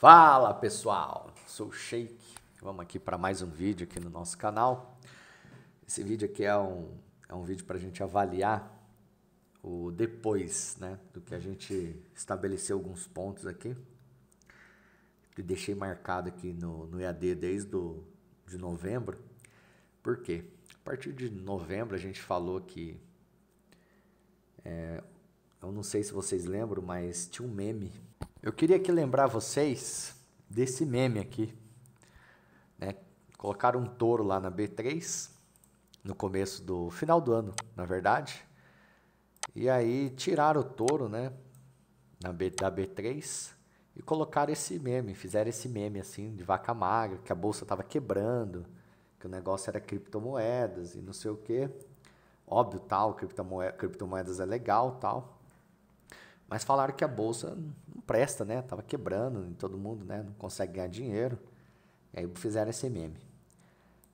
Fala pessoal, sou o Sheik. Vamos aqui para mais um vídeo aqui no nosso canal. Esse vídeo aqui é um, é um vídeo para a gente avaliar o depois, né? Do que a gente estabeleceu alguns pontos aqui. Que deixei marcado aqui no, no EAD desde do, de novembro. Por quê? A partir de novembro a gente falou que. É, eu não sei se vocês lembram, mas tinha um meme eu queria aqui lembrar vocês desse meme aqui. Né? Colocaram um touro lá na B3, no começo do final do ano, na verdade. E aí tiraram o touro, né? Na B, da B3 e colocaram esse meme, fizeram esse meme assim de vaca magra, que a bolsa estava quebrando, que o negócio era criptomoedas e não sei o quê. Óbvio, tal, criptomoedas, criptomoedas é legal, tal. Mas falaram que a bolsa não presta, né? Tava quebrando em todo mundo, né? Não consegue ganhar dinheiro. E aí fizeram esse meme.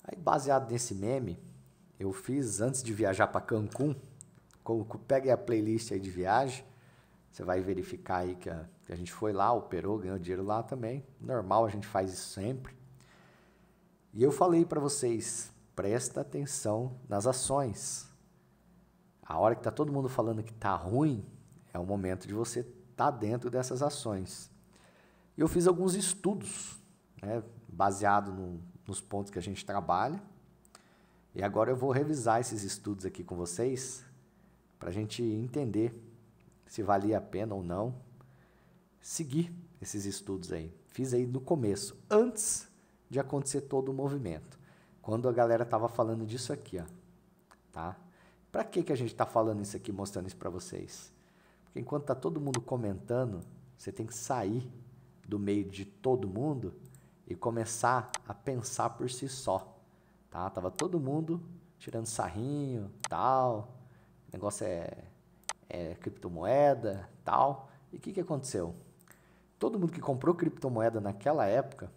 Aí baseado nesse meme, eu fiz antes de viajar para Cancún, pega a playlist aí de viagem, você vai verificar aí que a, que a gente foi lá, operou, ganhou dinheiro lá também. Normal, a gente faz isso sempre. E eu falei para vocês, presta atenção nas ações. A hora que tá todo mundo falando que tá ruim, é o momento de você estar tá dentro dessas ações. E eu fiz alguns estudos, né, baseado no, nos pontos que a gente trabalha. E agora eu vou revisar esses estudos aqui com vocês para a gente entender se valia a pena ou não seguir esses estudos aí. Fiz aí no começo, antes de acontecer todo o movimento, quando a galera estava falando disso aqui, ó, tá? Para que que a gente está falando isso aqui, mostrando isso para vocês? Porque enquanto está todo mundo comentando, você tem que sair do meio de todo mundo e começar a pensar por si só. Tá? Tava todo mundo tirando sarrinho, tal. O negócio é, é criptomoeda, tal. E o que, que aconteceu? Todo mundo que comprou criptomoeda naquela época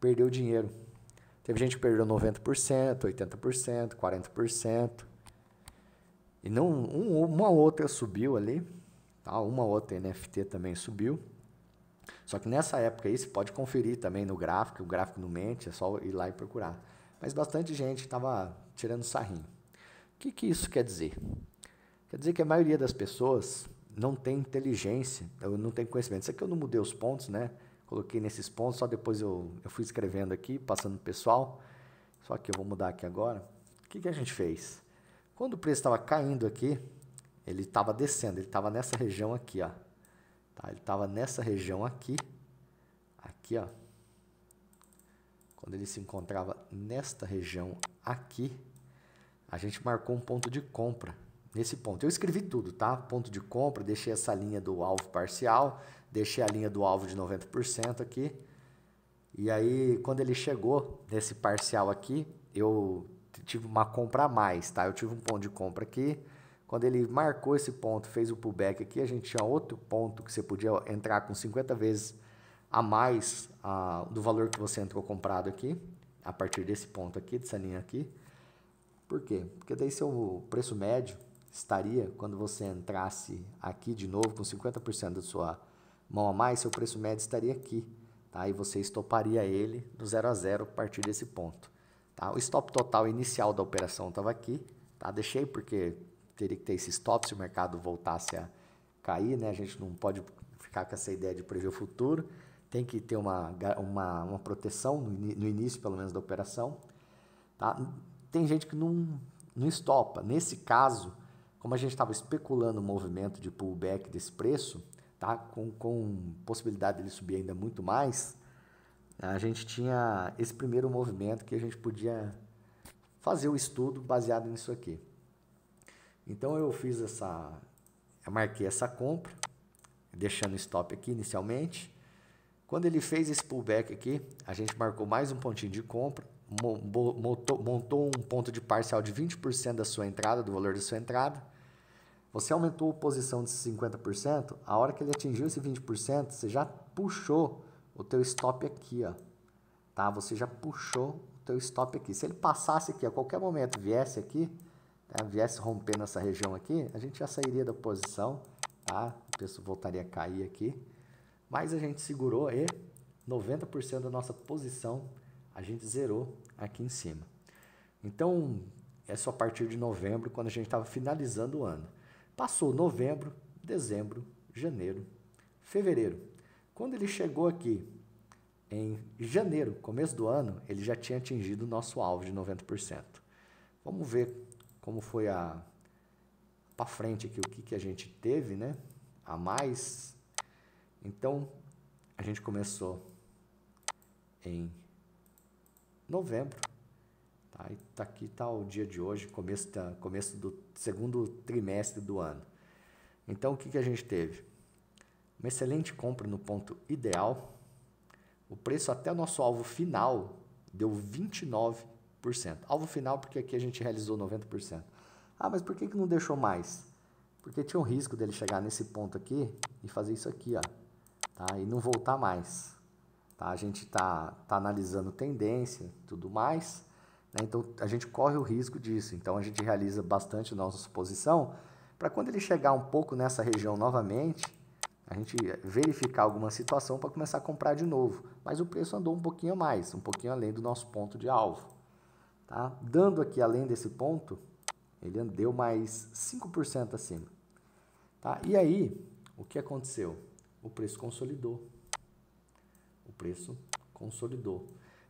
perdeu dinheiro. Teve gente que perdeu 90%, 80%, 40%. E não uma outra subiu ali Tá? Uma outra NFT também subiu. Só que nessa época aí, você pode conferir também no gráfico, o gráfico no mente, é só ir lá e procurar. Mas bastante gente estava tirando sarrinho. O que, que isso quer dizer? Quer dizer que a maioria das pessoas não tem inteligência, não tem conhecimento. Isso aqui eu não mudei os pontos, né? Coloquei nesses pontos, só depois eu, eu fui escrevendo aqui, passando o pessoal. Só que eu vou mudar aqui agora. O que, que a gente fez? Quando o preço estava caindo aqui, ele estava descendo, ele estava nessa região aqui, ó. Tá? Ele estava nessa região aqui, aqui, ó. Quando ele se encontrava nesta região aqui, a gente marcou um ponto de compra nesse ponto. Eu escrevi tudo, tá? Ponto de compra, deixei essa linha do alvo parcial, deixei a linha do alvo de 90% aqui. E aí, quando ele chegou nesse parcial aqui, eu tive uma compra a mais, tá? Eu tive um ponto de compra aqui, quando ele marcou esse ponto, fez o pullback aqui, a gente tinha outro ponto que você podia entrar com 50 vezes a mais ah, do valor que você entrou comprado aqui, a partir desse ponto aqui, dessa linha aqui. Por quê? Porque daí seu preço médio estaria, quando você entrasse aqui de novo com 50% da sua mão a mais, seu preço médio estaria aqui. Tá? E você estoparia ele do zero a zero a partir desse ponto. Tá? O stop total inicial da operação estava aqui. Tá? Deixei porque teria que ter esse stop se o mercado voltasse a cair, né? A gente não pode ficar com essa ideia de prever o futuro. Tem que ter uma, uma, uma proteção no, no início, pelo menos, da operação. Tá? Tem gente que não, não estopa. Nesse caso, como a gente estava especulando o movimento de pullback desse preço, tá? com, com possibilidade dele subir ainda muito mais, a gente tinha esse primeiro movimento que a gente podia fazer o estudo baseado nisso aqui. Então eu fiz essa, eu marquei essa compra, deixando stop aqui inicialmente. Quando ele fez esse pullback aqui, a gente marcou mais um pontinho de compra, montou um ponto de parcial de 20% da sua entrada, do valor da sua entrada. Você aumentou a posição de 50%, a hora que ele atingiu esse 20%, você já puxou o teu stop aqui, ó. Tá? Você já puxou o teu stop aqui. Se ele passasse aqui a qualquer momento, viesse aqui, né, viesse romper nessa região aqui, a gente já sairia da posição, tá? O preço voltaria a cair aqui. Mas a gente segurou e 90% da nossa posição a gente zerou aqui em cima. Então, é só a partir de novembro, quando a gente estava finalizando o ano. Passou novembro, dezembro, janeiro, fevereiro. Quando ele chegou aqui em janeiro, começo do ano, ele já tinha atingido o nosso alvo de 90%. Vamos ver como foi a para frente aqui o que, que a gente teve, né? A mais. Então, a gente começou em novembro. Tá? E tá aqui tá o dia de hoje, começo, da começo do segundo trimestre do ano. Então, o que, que a gente teve? Uma excelente compra no ponto ideal. O preço até o nosso alvo final deu 29 Alvo final, porque aqui a gente realizou 90%. Ah, mas por que, que não deixou mais? Porque tinha um risco dele chegar nesse ponto aqui e fazer isso aqui, ó, tá? e não voltar mais. Tá? A gente está tá analisando tendência tudo mais, né? então a gente corre o risco disso. Então a gente realiza bastante nossa suposição para quando ele chegar um pouco nessa região novamente, a gente verificar alguma situação para começar a comprar de novo. Mas o preço andou um pouquinho mais, um pouquinho além do nosso ponto de alvo. Tá? Dando aqui além desse ponto, ele deu mais 5% acima. Tá? E aí, o que aconteceu? O preço consolidou. O preço consolidou.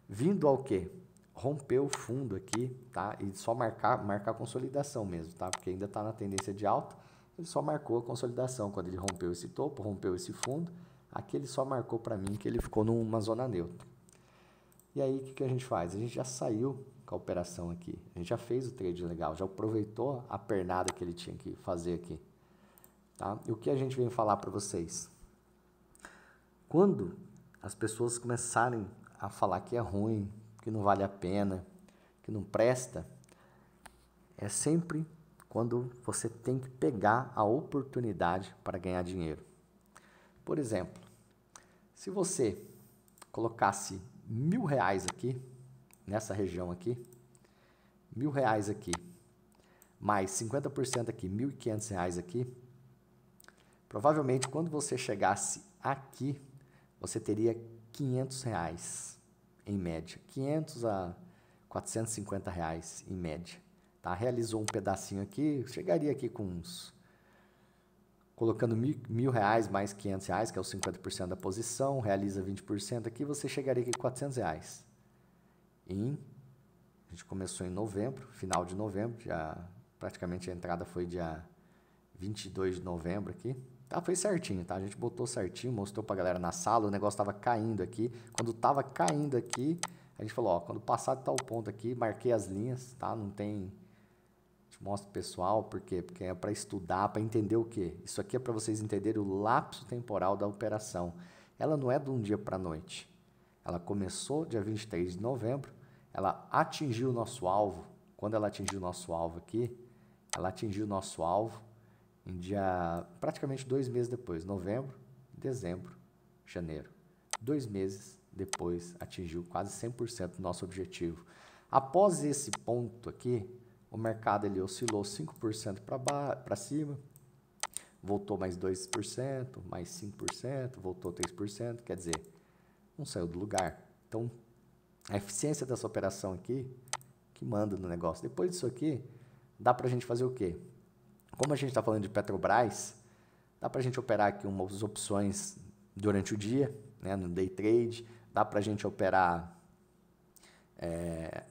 Vindo ao quê? Rompeu o fundo aqui, tá? E só marcar, marcar a consolidação mesmo, tá? Porque ainda está na tendência de alta. Ele só marcou a consolidação quando ele rompeu esse topo, rompeu esse fundo. Aqui ele só marcou para mim que ele ficou numa zona neutra. E aí, o que, que a gente faz? A gente já saiu com a operação aqui. A gente já fez o trade legal, já aproveitou a pernada que ele tinha que fazer aqui. Tá? E o que a gente vem falar para vocês? Quando as pessoas começarem a falar que é ruim, que não vale a pena, que não presta, é sempre quando você tem que pegar a oportunidade para ganhar dinheiro. Por exemplo, se você colocasse mil reais aqui nessa região aqui, mil reais aqui, mais 50% aqui, mil e quinhentos reais aqui, provavelmente quando você chegasse aqui, você teria quinhentos reais em média, 500 a 450 reais em média. Tá? Realizou um pedacinho aqui, chegaria aqui com uns colocando mil, mil, reais mais 500 reais, que é o 50% da posição, realiza 20% aqui, você chegaria aqui com 400 reais. Em, a gente começou em novembro, final de novembro, já praticamente a entrada foi dia 22 de novembro aqui. Tá, foi certinho, tá? A gente botou certinho, mostrou pra galera na sala, o negócio tava caindo aqui. Quando tava caindo aqui, a gente falou, ó, quando passar de tal ponto aqui, marquei as linhas, tá? Não tem te mostro pessoal, por quê? Porque é para estudar, para entender o quê? Isso aqui é para vocês entenderem o lapso temporal da operação. Ela não é de um dia para a noite. Ela começou dia 23 de novembro, ela atingiu o nosso alvo. Quando ela atingiu o nosso alvo aqui, ela atingiu o nosso alvo em dia praticamente dois meses depois, novembro, dezembro, janeiro. Dois meses depois atingiu quase 100% do nosso objetivo. Após esse ponto aqui, o mercado ele oscilou 5% para cima, voltou mais 2%, mais 5%, voltou 3%, quer dizer, não saiu do lugar. Então, a eficiência dessa operação aqui que manda no negócio. Depois disso aqui, dá para a gente fazer o quê? Como a gente está falando de Petrobras, dá para a gente operar aqui umas opções durante o dia, né, no day trade, dá para a gente operar é,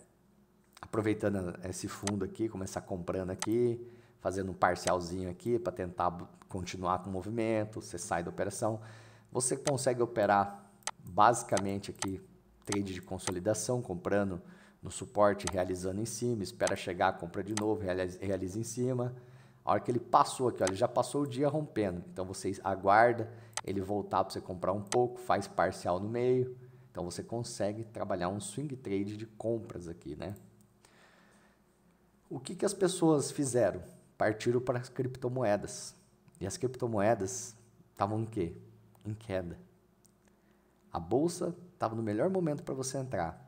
aproveitando esse fundo aqui, começar comprando aqui, fazendo um parcialzinho aqui para tentar continuar com o movimento, você sai da operação. Você consegue operar basicamente aqui trade de consolidação, comprando no suporte, realizando em cima, espera chegar, compra de novo, realiza, em cima. A hora que ele passou aqui, ó, ele já passou o dia rompendo. Então você aguarda ele voltar para você comprar um pouco, faz parcial no meio. Então você consegue trabalhar um swing trade de compras aqui, né? O que, que as pessoas fizeram? Partiram para as criptomoedas. E as criptomoedas estavam em quê? Em queda. A bolsa estava no melhor momento para você entrar.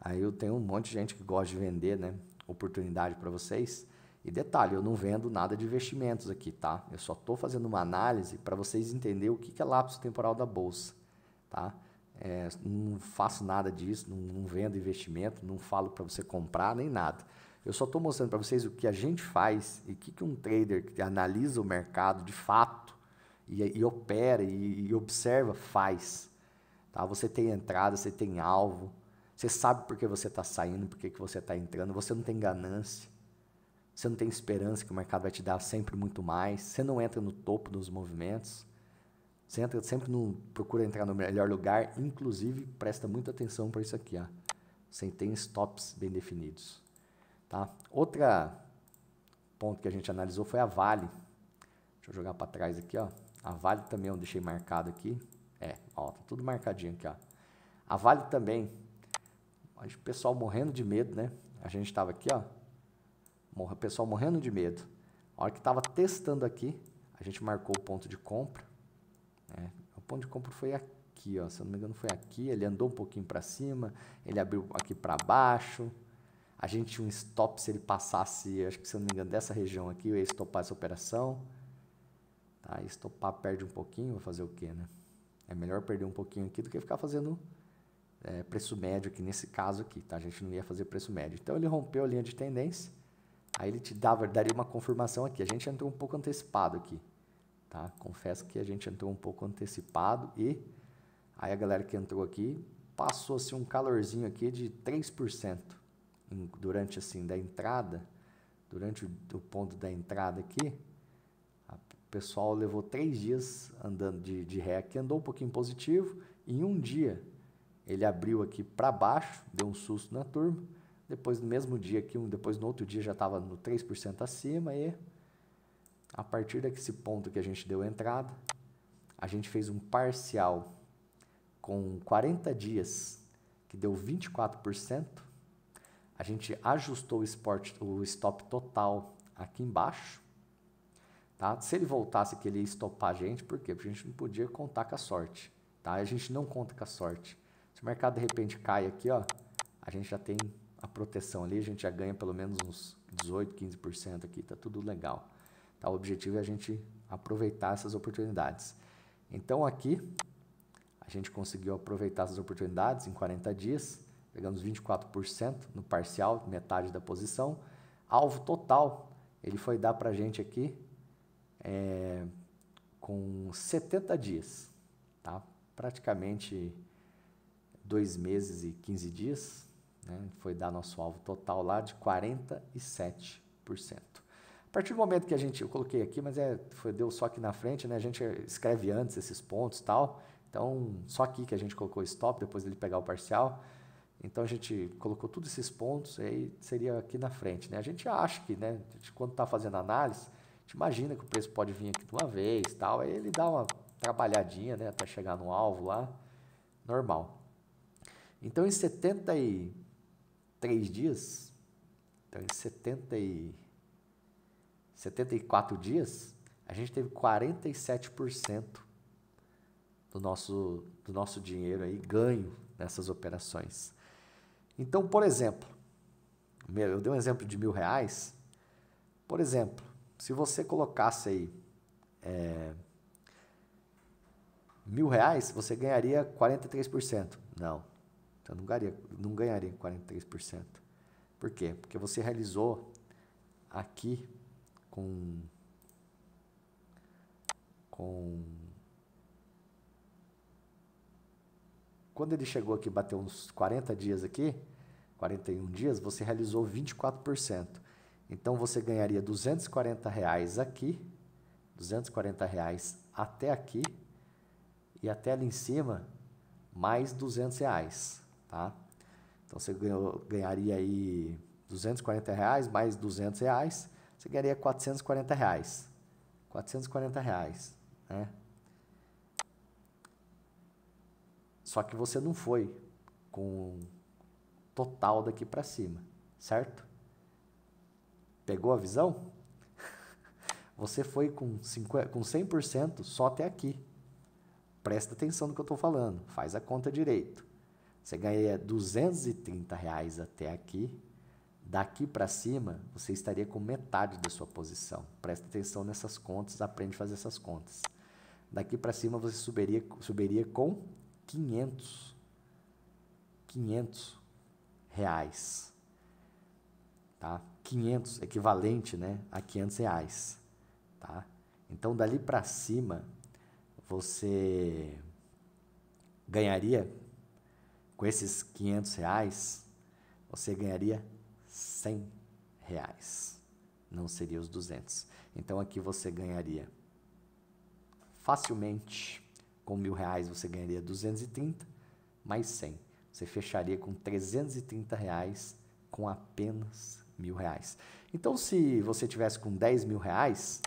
Aí eu tenho um monte de gente que gosta de vender, né? Oportunidade para vocês. E detalhe, eu não vendo nada de investimentos aqui, tá? Eu só estou fazendo uma análise para vocês entenderem o que, que é lapso temporal da bolsa, tá? É, não faço nada disso, não, não vendo investimento, não falo para você comprar nem nada. Eu só estou mostrando para vocês o que a gente faz e o que, que um trader que analisa o mercado de fato e, e opera e, e observa faz. Tá? Você tem entrada, você tem alvo, você sabe por que você está saindo, por que, que você está entrando, você não tem ganância, você não tem esperança que o mercado vai te dar sempre muito mais, você não entra no topo dos movimentos, você entra sempre no, procura entrar no melhor lugar, inclusive presta muita atenção para isso aqui, ó. você tem stops bem definidos. Tá? Outra ponto que a gente analisou foi a Vale. Deixa eu jogar para trás aqui, ó. A Vale também eu deixei marcado aqui. É, ó, tá tudo marcadinho aqui, ó. A Vale também. o pessoal morrendo de medo, né? A gente estava aqui, ó. O pessoal morrendo de medo. A hora que estava testando aqui, a gente marcou o ponto de compra. Né? O ponto de compra foi aqui, ó. Se eu não me engano, foi aqui. Ele andou um pouquinho para cima, ele abriu aqui para baixo. A gente tinha um stop se ele passasse, acho que se eu não me engano, dessa região aqui, eu ia estopar essa operação. Tá? Estopar perde um pouquinho, vou fazer o quê, né? É melhor perder um pouquinho aqui do que ficar fazendo é, preço médio aqui, nesse caso aqui, tá? A gente não ia fazer preço médio. Então ele rompeu a linha de tendência, aí ele te dava, daria uma confirmação aqui. A gente entrou um pouco antecipado aqui, tá? Confesso que a gente entrou um pouco antecipado e aí a galera que entrou aqui passou assim um calorzinho aqui de 3% em, durante assim da entrada, durante o, o ponto da entrada aqui, o pessoal levou três dias andando de, de ré aqui, andou um pouquinho positivo. E em um dia, ele abriu aqui para baixo, deu um susto na turma. Depois, no mesmo dia aqui, depois no outro dia já estava no 3% acima. E a partir desse ponto que a gente deu entrada, a gente fez um parcial com 40 dias, que deu 24%. A gente ajustou o, sport, o stop total aqui embaixo Tá? Se ele voltasse que ele ia estopar a gente, por quê? Porque a gente não podia contar com a sorte. Tá? A gente não conta com a sorte. Se o mercado de repente cai aqui, ó, a gente já tem a proteção ali, a gente já ganha pelo menos uns 18, 15% aqui, tá tudo legal. Tá? O objetivo é a gente aproveitar essas oportunidades. Então aqui a gente conseguiu aproveitar essas oportunidades em 40 dias, pegamos 24% no parcial, metade da posição. Alvo total, ele foi dar para a gente aqui é, com 70 dias, tá? praticamente dois meses e 15 dias, né? foi dar nosso alvo total lá de 47%. A partir do momento que a gente, eu coloquei aqui, mas é, foi, deu só aqui na frente, né? a gente escreve antes esses pontos tal, então só aqui que a gente colocou stop, depois ele pegar o parcial, então a gente colocou todos esses pontos, aí seria aqui na frente. Né? A gente acha que, né, gente, quando está fazendo análise, imagina que o preço pode vir aqui de uma vez tal. Aí ele dá uma trabalhadinha né, até chegar no alvo lá, normal. Então, em 73 dias, então em 70 e, 74 dias, a gente teve 47% do nosso, do nosso dinheiro aí ganho nessas operações. Então, por exemplo, eu dei um exemplo de mil reais. Por exemplo, se você colocasse aí é, mil reais, você ganharia 43%. Não, então não ganharia, não ganharia 43%. Por quê? Porque você realizou aqui com com quando ele chegou aqui, bateu uns 40 dias aqui, 41 dias, você realizou 24%. Então você ganharia 240 reais aqui, 240 reais até aqui e até ali em cima mais 200 reais, tá? Então você ganhou, ganharia aí 240 reais mais 200 reais, você ganharia 440 reais, 440 reais, né? Só que você não foi com total daqui para cima, certo? Pegou a visão? Você foi com, 100% só até aqui. Presta atenção no que eu estou falando, faz a conta direito. Você ganharia 230 reais até aqui. Daqui para cima, você estaria com metade da sua posição. Presta atenção nessas contas, aprende a fazer essas contas. Daqui para cima, você subiria, subiria com 500. 500 reais tá? 500 equivalente, né, a 500 reais, tá? Então dali para cima você ganharia com esses 500 reais, você ganharia 100 reais, não seria os 200. Então aqui você ganharia facilmente com mil reais você ganharia 230 mais 100. Você fecharia com 330 reais com apenas mil reais. Então, se você tivesse com 10 mil reais,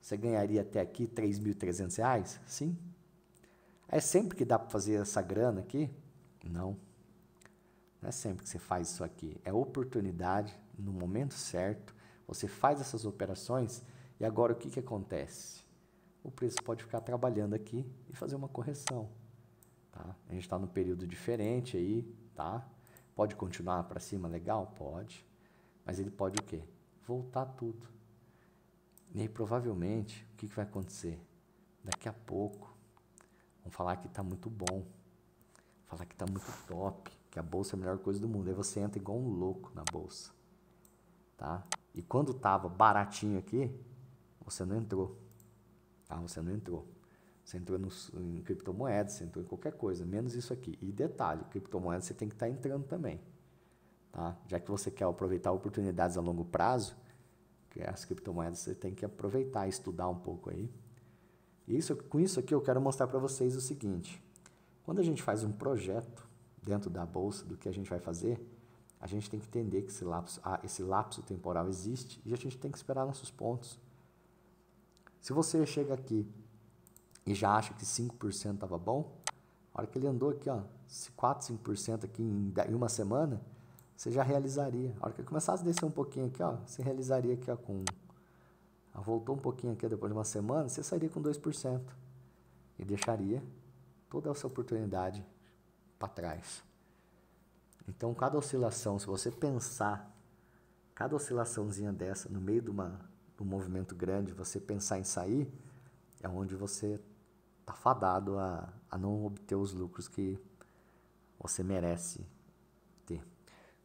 você ganharia até aqui 3.300 reais? Sim. É sempre que dá para fazer essa grana aqui? Não. Não é sempre que você faz isso aqui. É oportunidade, no momento certo, você faz essas operações e agora o que, que acontece? O preço pode ficar trabalhando aqui e fazer uma correção. Tá? A gente está num período diferente aí, tá? Pode continuar para cima legal? Pode. Mas ele pode o quê? Voltar tudo. E aí, provavelmente, o que, que vai acontecer? Daqui a pouco, vão falar que está muito bom, falar que está muito top, que a bolsa é a melhor coisa do mundo. Aí você entra igual um louco na bolsa, tá? E quando estava baratinho aqui, você não entrou, tá? Você não entrou. Você entrou no, em criptomoedas, você entrou em qualquer coisa, menos isso aqui. E detalhe, criptomoedas você tem que estar tá entrando também. Tá? Já que você quer aproveitar oportunidades a longo prazo, que é as criptomoedas, você tem que aproveitar, estudar um pouco aí. Isso, com isso aqui eu quero mostrar para vocês o seguinte: quando a gente faz um projeto dentro da bolsa do que a gente vai fazer, a gente tem que entender que esse lapso, ah, esse lapso temporal existe e a gente tem que esperar nossos pontos. Se você chega aqui e já acha que 5% estava bom, a hora que ele andou aqui, ó, 4, 5% aqui em uma semana, você já realizaria. A hora que eu começasse a descer um pouquinho aqui, ó, você realizaria aqui ó, com. voltou um pouquinho aqui depois de uma semana, você sairia com 2%. E deixaria toda essa oportunidade para trás. Então, cada oscilação, se você pensar, cada oscilaçãozinha dessa no meio de, uma, de um movimento grande, você pensar em sair, é onde você está fadado a, a não obter os lucros que você merece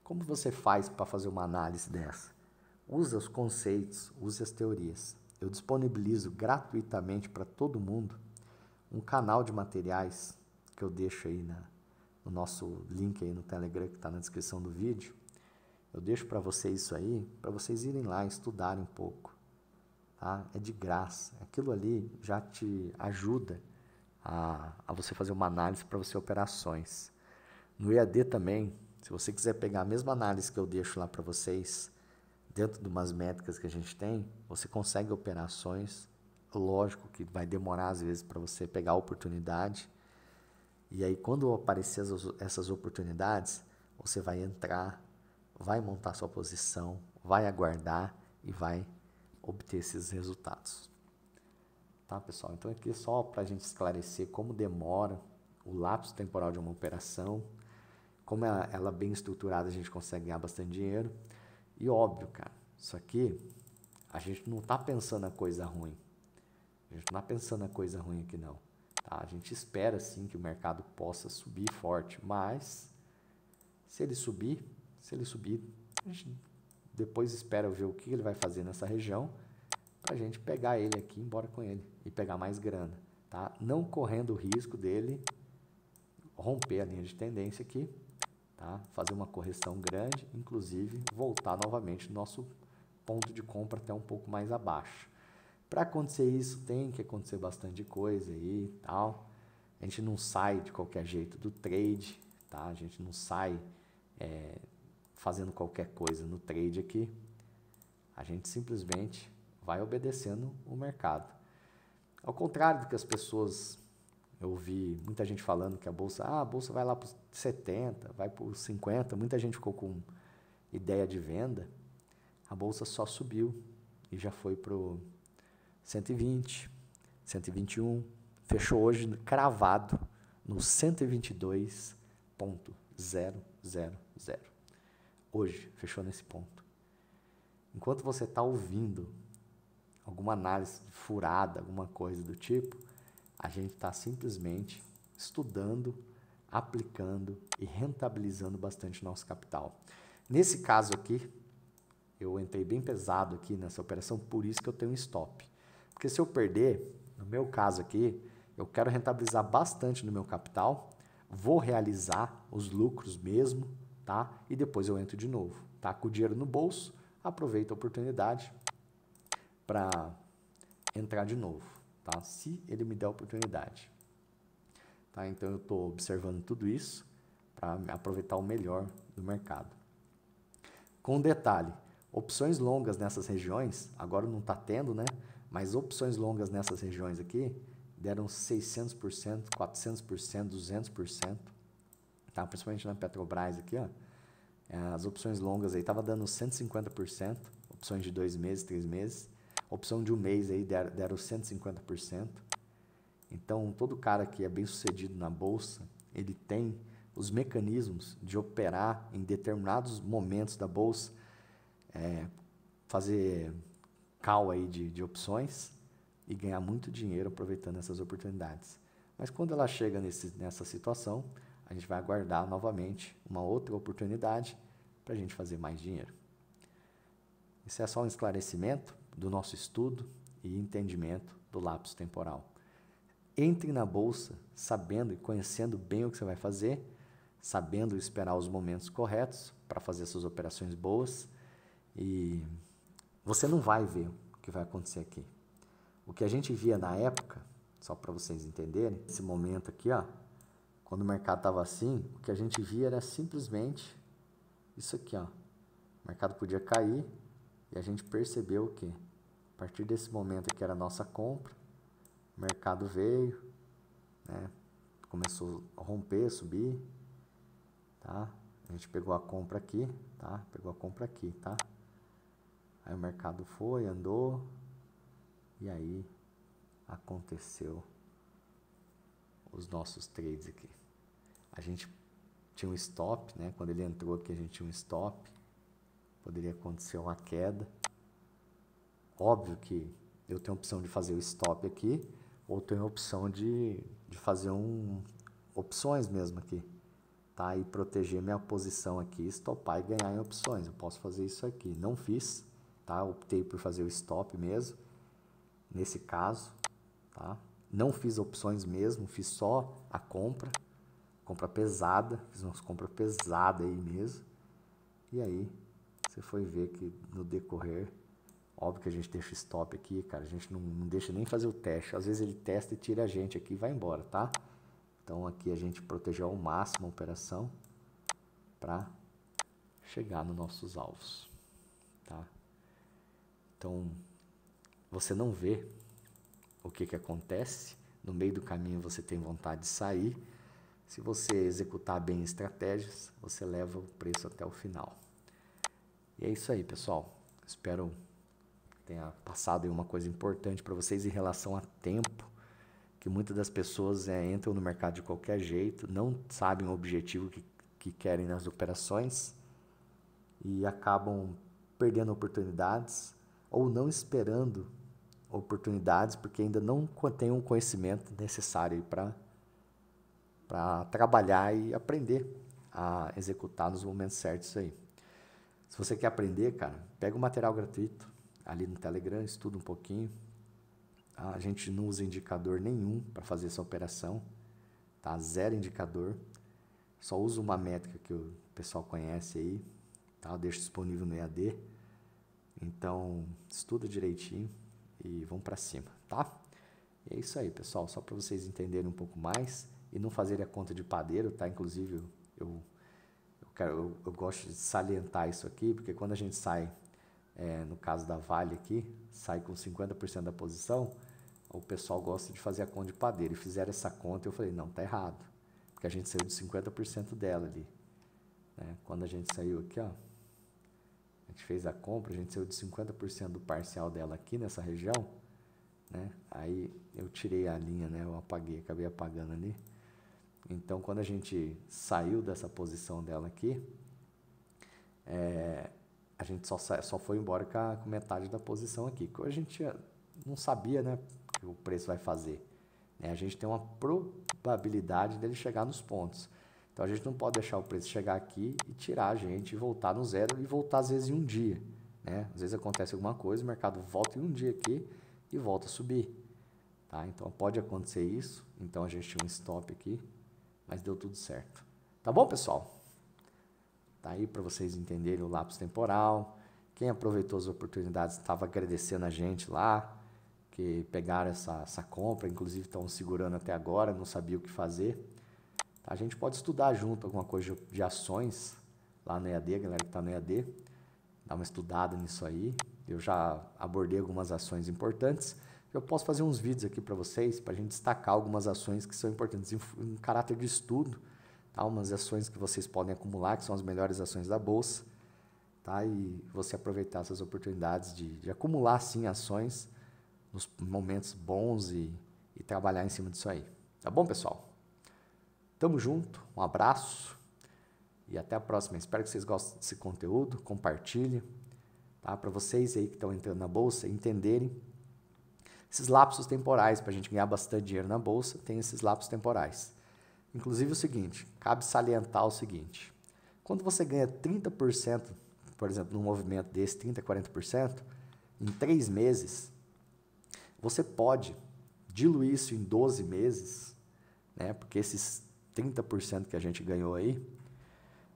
como você faz para fazer uma análise dessa? Use os conceitos, use as teorias. Eu disponibilizo gratuitamente para todo mundo um canal de materiais que eu deixo aí na, no nosso link aí no Telegram que está na descrição do vídeo. Eu deixo para vocês isso aí, para vocês irem lá estudarem um pouco. Tá? É de graça. Aquilo ali já te ajuda a, a você fazer uma análise para você operações. No EAD também, se você quiser pegar a mesma análise que eu deixo lá para vocês, dentro de umas métricas que a gente tem, você consegue operações. Lógico que vai demorar às vezes para você pegar a oportunidade. E aí, quando aparecer essas oportunidades, você vai entrar, vai montar sua posição, vai aguardar e vai obter esses resultados. Tá, pessoal? Então, aqui só para a gente esclarecer como demora o lapso temporal de uma operação como ela, ela é bem estruturada, a gente consegue ganhar bastante dinheiro. E óbvio, cara, isso aqui a gente não está pensando a coisa ruim. A gente não está pensando a coisa ruim aqui não. Tá? A gente espera sim que o mercado possa subir forte, mas se ele subir, se ele subir, a gente depois espera ver o que ele vai fazer nessa região para a gente pegar ele aqui, ir embora com ele e pegar mais grana, tá? Não correndo o risco dele romper a linha de tendência aqui Tá? Fazer uma correção grande, inclusive voltar novamente no nosso ponto de compra até um pouco mais abaixo. Para acontecer isso, tem que acontecer bastante coisa aí e tal. A gente não sai de qualquer jeito do trade, tá? A gente não sai é, fazendo qualquer coisa no trade aqui. A gente simplesmente vai obedecendo o mercado. Ao contrário do que as pessoas eu ouvi muita gente falando que a bolsa, ah, a bolsa vai lá para os 70, vai para os 50. Muita gente ficou com ideia de venda. A bolsa só subiu e já foi para 120, 121. Fechou hoje cravado no 122.000. Hoje fechou nesse ponto. Enquanto você está ouvindo alguma análise furada, alguma coisa do tipo, a gente está simplesmente estudando, aplicando e rentabilizando bastante nosso capital. Nesse caso aqui, eu entrei bem pesado aqui nessa operação, por isso que eu tenho um stop. Porque se eu perder, no meu caso aqui, eu quero rentabilizar bastante no meu capital, vou realizar os lucros mesmo, tá? E depois eu entro de novo, tá? Com o dinheiro no bolso, aproveito a oportunidade para entrar de novo tá? Se ele me der a oportunidade. Tá? Então eu estou observando tudo isso para aproveitar o melhor do mercado. Com um detalhe, opções longas nessas regiões, agora não está tendo, né? Mas opções longas nessas regiões aqui deram 600%, 400%, 200%, tá? Principalmente na Petrobras aqui, ó. As opções longas aí tava dando 150%, opções de dois meses, três meses opção de um mês aí deram, deram 150%. Então, todo cara que é bem sucedido na bolsa, ele tem os mecanismos de operar em determinados momentos da bolsa, é, fazer cal aí de, de opções e ganhar muito dinheiro aproveitando essas oportunidades. Mas quando ela chega nesse, nessa situação, a gente vai aguardar novamente uma outra oportunidade para a gente fazer mais dinheiro. Isso é só um esclarecimento do nosso estudo e entendimento do lapso temporal. Entre na bolsa sabendo e conhecendo bem o que você vai fazer, sabendo esperar os momentos corretos para fazer suas operações boas e você não vai ver o que vai acontecer aqui. O que a gente via na época, só para vocês entenderem, esse momento aqui, ó, quando o mercado estava assim, o que a gente via era simplesmente isso aqui, ó. O mercado podia cair e a gente percebeu o quê? A partir desse momento que era a nossa compra, o mercado veio, né? começou a romper, subir, tá? A gente pegou a compra aqui, tá? Pegou a compra aqui, tá? Aí o mercado foi, andou, e aí aconteceu os nossos trades aqui. A gente tinha um stop, né? Quando ele entrou aqui, a gente tinha um stop. Poderia acontecer uma queda Óbvio que eu tenho a opção de fazer o stop aqui, ou tenho a opção de, de fazer um opções mesmo aqui, tá? E proteger minha posição aqui, stopar e ganhar em opções. Eu posso fazer isso aqui. Não fiz, tá? Optei por fazer o stop mesmo, nesse caso, tá? Não fiz opções mesmo, fiz só a compra, compra pesada, fiz umas compras pesadas aí mesmo. E aí, você foi ver que no decorrer Óbvio que a gente deixa o stop aqui, cara. A gente não, não deixa nem fazer o teste. Às vezes ele testa e tira a gente aqui e vai embora, tá? Então aqui a gente protege ao máximo a operação para chegar nos nossos alvos, tá? Então você não vê o que, que acontece. No meio do caminho você tem vontade de sair. Se você executar bem estratégias, você leva o preço até o final. E é isso aí, pessoal. Espero tenha passado uma coisa importante para vocês em relação a tempo, que muitas das pessoas é, entram no mercado de qualquer jeito, não sabem o objetivo que, que querem nas operações e acabam perdendo oportunidades ou não esperando oportunidades porque ainda não tem um conhecimento necessário para para trabalhar e aprender a executar nos momentos certos aí. Se você quer aprender, cara, pega o material gratuito, ali no Telegram, estuda um pouquinho. Ah, a gente não usa indicador nenhum para fazer essa operação, tá? Zero indicador. Só usa uma métrica que o pessoal conhece aí, tá? Eu deixo disponível no EAD. Então, estuda direitinho e vamos para cima, tá? E é isso aí, pessoal, só para vocês entenderem um pouco mais e não fazerem a conta de padeiro, tá? Inclusive, eu eu, quero, eu, eu gosto de salientar isso aqui, porque quando a gente sai é, no caso da Vale aqui, sai com 50% da posição, o pessoal gosta de fazer a conta de padeiro. E fizeram essa conta eu falei, não, tá errado. Porque a gente saiu de 50% dela ali. Né? Quando a gente saiu aqui, ó, a gente fez a compra, a gente saiu de 50% do parcial dela aqui nessa região. Né? Aí eu tirei a linha, né? eu apaguei, acabei apagando ali. Então, quando a gente saiu dessa posição dela aqui, é, a gente só, só foi embora com, a, com metade da posição aqui. Que a gente eh, não sabia né, o que o preço vai fazer. Né? A gente tem uma probabilidade dele chegar nos pontos. Então a gente não pode deixar o preço chegar aqui e tirar a gente e voltar no zero e voltar às vezes em um dia. Né? Às vezes acontece alguma coisa, o mercado volta em um dia aqui e volta a subir. Tá? Então pode acontecer isso. Então a gente tinha um stop aqui, mas deu tudo certo. Tá bom, pessoal? Está aí para vocês entenderem o lapso temporal. Quem aproveitou as oportunidades estava agradecendo a gente lá, que pegaram essa, essa compra, inclusive estão segurando até agora, não sabia o que fazer. A gente pode estudar junto alguma coisa de ações lá no EAD, galera que está no EAD, dá uma estudada nisso aí. Eu já abordei algumas ações importantes. Eu posso fazer uns vídeos aqui para vocês, para a gente destacar algumas ações que são importantes em, em caráter de estudo Há umas ações que vocês podem acumular, que são as melhores ações da bolsa, tá? E você aproveitar essas oportunidades de, de acumular sim ações nos momentos bons e, e trabalhar em cima disso aí. Tá bom, pessoal? Tamo junto, um abraço e até a próxima. Espero que vocês gostem desse conteúdo, compartilhe, tá? Para vocês aí que estão entrando na bolsa entenderem esses lapsos temporais para a gente ganhar bastante dinheiro na bolsa, tem esses lapsos temporais. Inclusive o seguinte, cabe salientar o seguinte. Quando você ganha 30%, por exemplo, num movimento desse, 30%, 40%, em três meses, você pode diluir isso em 12 meses, né? porque esses 30% que a gente ganhou aí,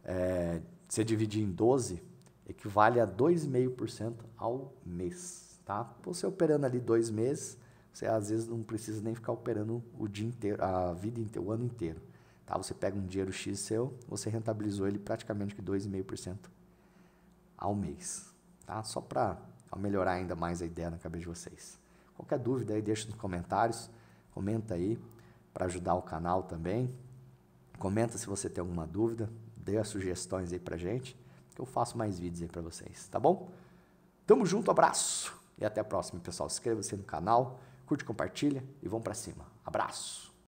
é, você dividir em 12, equivale a 2,5% ao mês. Tá? Então, você operando ali dois meses, você às vezes não precisa nem ficar operando o dia inteiro, a vida inteira, o ano inteiro. Tá? Você pega um dinheiro X seu, você rentabilizou ele praticamente com 2,5% ao mês. Tá? Só para melhorar ainda mais a ideia na cabeça de vocês. Qualquer dúvida aí, deixa nos comentários, comenta aí para ajudar o canal também. Comenta se você tem alguma dúvida, dê as sugestões aí pra gente, que eu faço mais vídeos aí para vocês, tá bom? Tamo junto, abraço e até a próxima, pessoal. Inscreva-se no canal. Curte, compartilha e vamos para cima. Abraço!